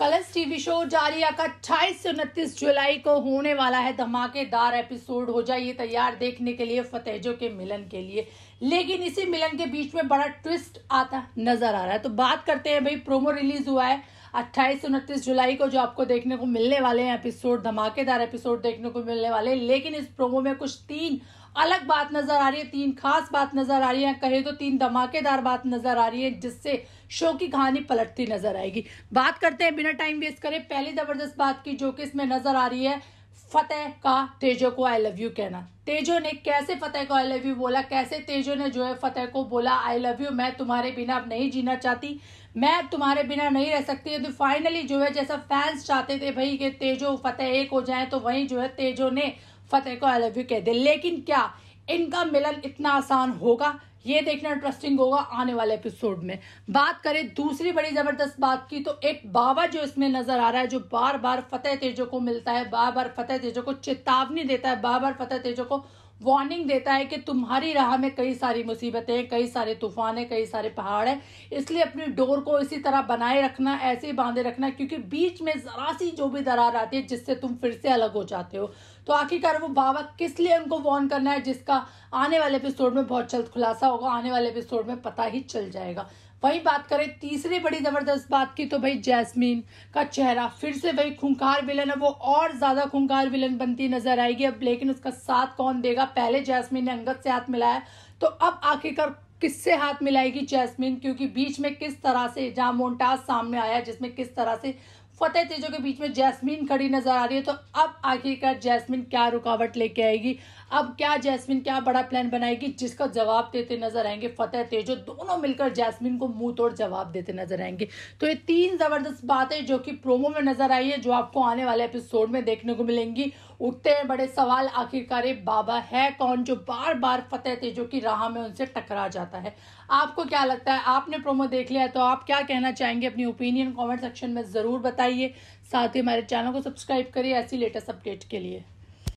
Colors TV show जालिया का अट्ठाईस से उनतीस जुलाई को होने वाला है धमाकेदार एपिसोड हो जाइए तैयार देखने के लिए फतेहजों के मिलन के लिए लेकिन इसी मिलन के बीच में बड़ा ट्विस्ट आता नजर आ रहा है तो बात करते हैं भाई प्रोमो रिलीज हुआ है अट्ठाईस उनतीस जुलाई को जो आपको देखने को मिलने वाले हैं एपिसोड धमाकेदार एपिसोड देखने को मिलने वाले हैं लेकिन इस प्रोमो में कुछ तीन अलग बात नजर आ रही है तीन खास बात नजर आ रही है कहे तो तीन धमाकेदार बात नजर आ रही है जिससे शो की कहानी पलटती नजर आएगी बात करते हैं बिना टाइम वेस्ट करें पहली जबरदस्त बात की जो कि इसमें नजर आ रही है फतेह का तेजो को आई लव यू कहना तेजो ने कैसे फतेह को आई लव यू बोला कैसे तेजो ने जो है फतेह को बोला आई लव यू मैं तुम्हारे बिना अब नहीं जीना चाहती मैं तुम्हारे बिना नहीं रह सकती तो फाइनली जो है जैसा फैंस चाहते थे भाई कि तेजो फतेह एक हो जाए तो वही जो है तेजो ने फतेह को आई लव यू कह दे लेकिन क्या इनका मिलन इतना आसान होगा ये देखना इंटरेस्टिंग होगा आने वाले एपिसोड में बात करें दूसरी बड़ी ज़बरदस्त बात की तो एक बाबा जो इसमें नज़र आ रहा है जो बार बार फतेह तेजो को मिलता है बार बार फतेह तेजो को चेतावनी देता है बार बार फतेह तेजो को वार्निंग देता है कि तुम्हारी राह में कई सारी मुसीबतें हैं कई सारे तूफान हैं कई सारे पहाड़ हैं इसलिए अपनी डोर को इसी तरह बनाए रखना ऐसे ही बांधे रखना क्योंकि बीच में ज़रा सी जो भी दरार आती है जिससे तुम फिर से अलग हो जाते हो तो आखिरकार वो बाबा किस लिए उनको वार्न करना है जिसका आने वाले एपिसोड में बहुत जल्द खुलासा होगा आने वाले एपिसोड में पता ही चल जाएगा वही बात करें तीसरी बड़ी जबरदस्त बात की तो भाई जैस्मीन का चेहरा फिर से भाई खूंखार विलन है वो और ज्यादा खूंखार विलन बनती नजर आएगी अब लेकिन उसका साथ कौन देगा पहले जैस्मीन ने अंगद से हाथ मिलाया तो अब आखिरकार किससे हाथ मिलाएगी जैस्मिन क्योंकि बीच में किस तरह से जहां मोन्टाज सामने आया जिसमें किस तरह से फतेह तेजो के बीच में जैस्मिन खड़ी नजर आ रही है तो अब आखिरकार जैस्मिन क्या रुकावट लेके आएगी अब क्या जैस्मिन क्या बड़ा प्लान बनाएगी जिसका जवाब देते नजर आएंगे फतेह तेजो दोनों मिलकर जैस्मिन को मुंह तोड़ जवाब देते नजर आएंगे तो ये तीन जबरदस्त बातें जो कि प्रोमो में नजर आई है जो आपको आने वाले एपिसोड में देखने को मिलेंगी उठते हैं बड़े सवाल आखिरकार बाबा है कौन जो बार बार फतेह तेजो की राह में उनसे टकरा जाता है आपको क्या लगता है आपने प्रोमो देख लिया तो आप क्या कहना चाहेंगे अपनी ओपिनियन कॉमेंट सेक्शन में जरूर बताए बताइए साथ ही हमारे चैनल को सब्सक्राइब करिए ऐसी लेटेस्ट अपडेट के लिए